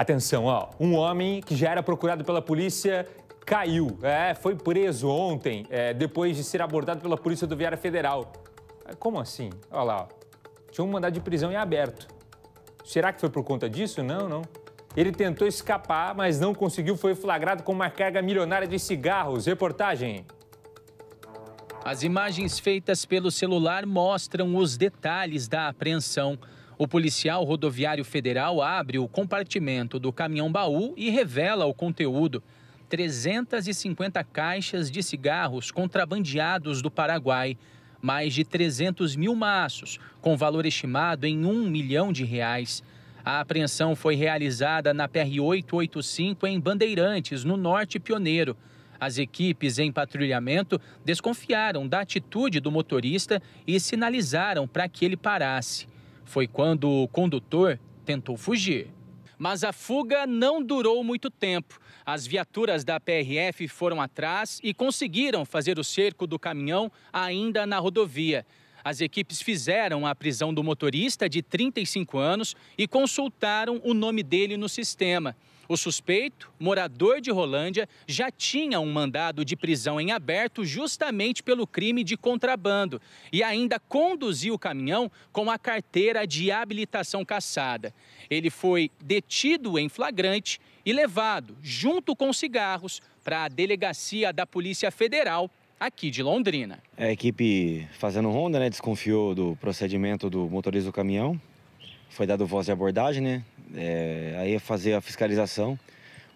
Atenção, ó, um homem que já era procurado pela polícia caiu, é, foi preso ontem, é, depois de ser abordado pela Polícia Rodoviária Federal. Como assim? Olha lá, ó. tinha um mandado de prisão em aberto. Será que foi por conta disso? Não, não. Ele tentou escapar, mas não conseguiu, foi flagrado com uma carga milionária de cigarros. Reportagem. As imagens feitas pelo celular mostram os detalhes da apreensão. O policial rodoviário federal abre o compartimento do caminhão-baú e revela o conteúdo. 350 caixas de cigarros contrabandeados do Paraguai, mais de 300 mil maços, com valor estimado em 1 milhão de reais. A apreensão foi realizada na PR-885 em Bandeirantes, no Norte Pioneiro. As equipes em patrulhamento desconfiaram da atitude do motorista e sinalizaram para que ele parasse. Foi quando o condutor tentou fugir. Mas a fuga não durou muito tempo. As viaturas da PRF foram atrás e conseguiram fazer o cerco do caminhão ainda na rodovia. As equipes fizeram a prisão do motorista de 35 anos e consultaram o nome dele no sistema. O suspeito, morador de Rolândia, já tinha um mandado de prisão em aberto justamente pelo crime de contrabando e ainda conduziu o caminhão com a carteira de habilitação caçada. Ele foi detido em flagrante e levado, junto com cigarros, para a delegacia da Polícia Federal aqui de Londrina. A equipe fazendo ronda, né, desconfiou do procedimento do motorista do caminhão foi dado voz de abordagem, né? É, aí fazer a fiscalização,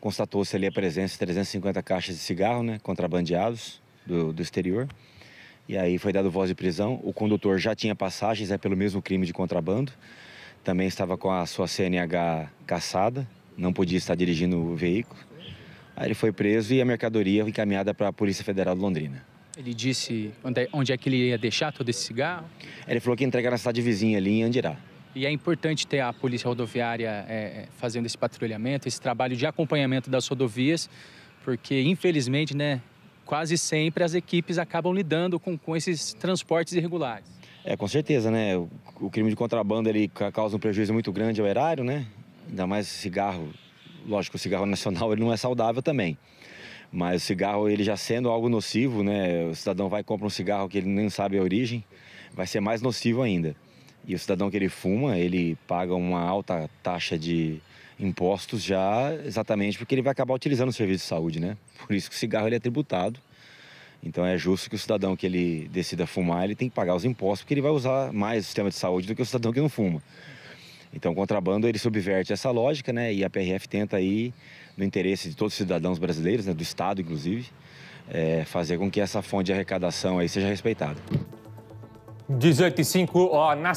constatou-se ali a presença de 350 caixas de cigarro, né? Contrabandeados do, do exterior. E aí foi dado voz de prisão. O condutor já tinha passagens é, pelo mesmo crime de contrabando. Também estava com a sua CNH caçada, não podia estar dirigindo o veículo. Aí ele foi preso e a mercadoria encaminhada para a Polícia Federal de Londrina. Ele disse onde é, onde é que ele ia deixar todo esse cigarro? Ele falou que ia entregar na cidade vizinha ali em Andirá. E é importante ter a Polícia Rodoviária é, é, fazendo esse patrulhamento, esse trabalho de acompanhamento das rodovias, porque, infelizmente, né, quase sempre as equipes acabam lidando com, com esses transportes irregulares. É, com certeza, né? O, o crime de contrabando ele causa um prejuízo muito grande ao erário, né? Ainda mais cigarro. Lógico, o cigarro nacional ele não é saudável também. Mas o cigarro, ele já sendo algo nocivo, né? O cidadão vai e compra um cigarro que ele nem sabe a origem, vai ser mais nocivo ainda. E o cidadão que ele fuma, ele paga uma alta taxa de impostos já exatamente porque ele vai acabar utilizando o serviço de saúde, né? Por isso que o cigarro ele é tributado. Então é justo que o cidadão que ele decida fumar, ele tem que pagar os impostos, porque ele vai usar mais o sistema de saúde do que o cidadão que não fuma. Então o contrabando ele subverte essa lógica, né? E a PRF tenta aí, no interesse de todos os cidadãos brasileiros, né? do Estado inclusive, é, fazer com que essa fonte de arrecadação aí seja respeitada. 18 e 5, ó, na